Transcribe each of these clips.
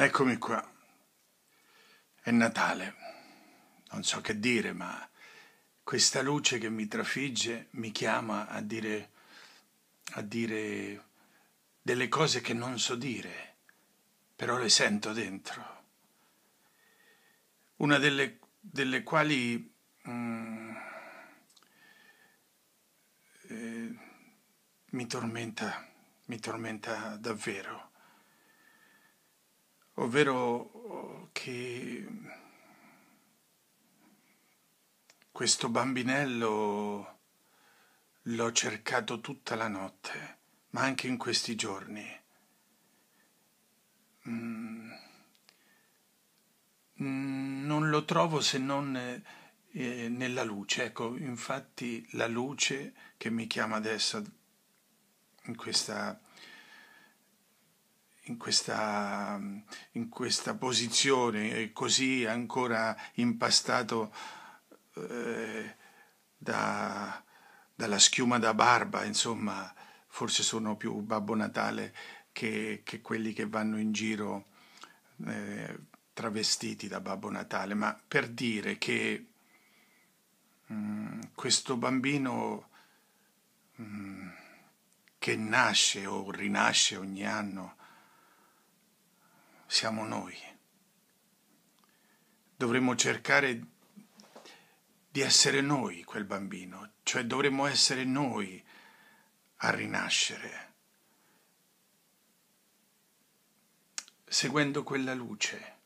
Eccomi qua. È Natale. Non so che dire, ma questa luce che mi trafigge mi chiama a dire, a dire delle cose che non so dire, però le sento dentro. Una delle, delle quali mm, eh, mi tormenta, mi tormenta davvero ovvero che questo bambinello l'ho cercato tutta la notte, ma anche in questi giorni. Mm. Mm, non lo trovo se non eh, nella luce, ecco, infatti la luce che mi chiama adesso in questa in questa, in questa posizione così ancora impastato eh, da, dalla schiuma da barba, insomma, forse sono più Babbo Natale che, che quelli che vanno in giro eh, travestiti da Babbo Natale, ma per dire che mh, mm, questo bambino mh, mm, che nasce o rinasce ogni anno, siamo noi. Dovremmo cercare di essere noi quel bambino, cioè dovremmo essere noi a rinascere, seguendo quella luce,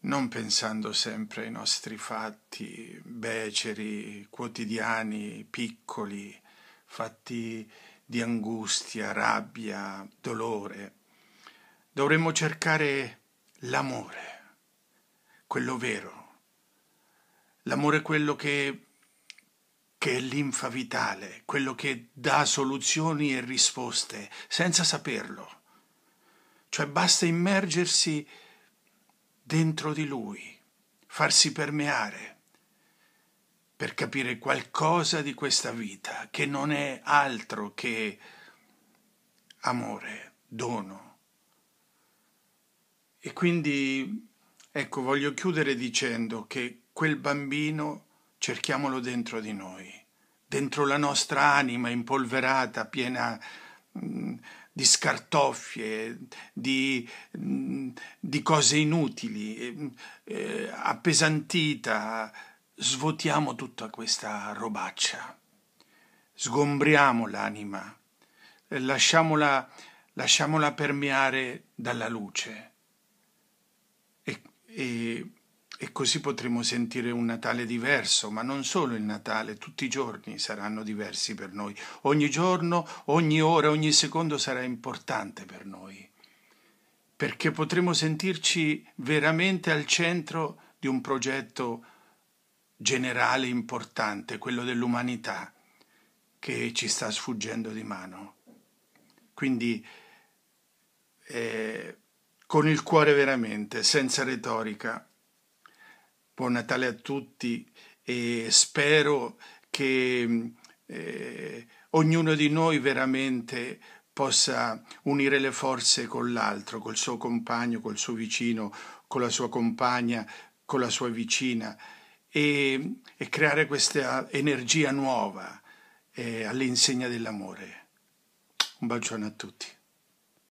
non pensando sempre ai nostri fatti beceri, quotidiani, piccoli, fatti di angustia, rabbia, dolore Dovremmo cercare l'amore, quello vero, l'amore quello che, che è l'infa vitale, quello che dà soluzioni e risposte, senza saperlo. Cioè basta immergersi dentro di lui, farsi permeare, per capire qualcosa di questa vita che non è altro che amore, dono, e quindi, ecco, voglio chiudere dicendo che quel bambino cerchiamolo dentro di noi, dentro la nostra anima impolverata, piena mh, mm, di scartoffie, di, mh, mm, di cose inutili, eh, eh, appesantita. Svuotiamo tutta questa robaccia, sgombriamo l'anima, lasciamola, lasciamola permeare dalla luce e, e così potremo sentire un Natale diverso, ma non solo il Natale, tutti i giorni saranno diversi per noi, ogni giorno, ogni ora, ogni secondo sarà importante per noi, perché potremo sentirci veramente al centro di un progetto generale importante, quello dell'umanità, che ci sta sfuggendo di mano. Quindi eh, con il cuore veramente, senza retorica. Buon Natale a tutti e spero che eh, ognuno di noi veramente possa unire le forze con l'altro, col suo compagno, col suo vicino, con la sua compagna, con la sua vicina e, e creare questa energia nuova eh, all'insegna dell'amore. Un bacione a tutti.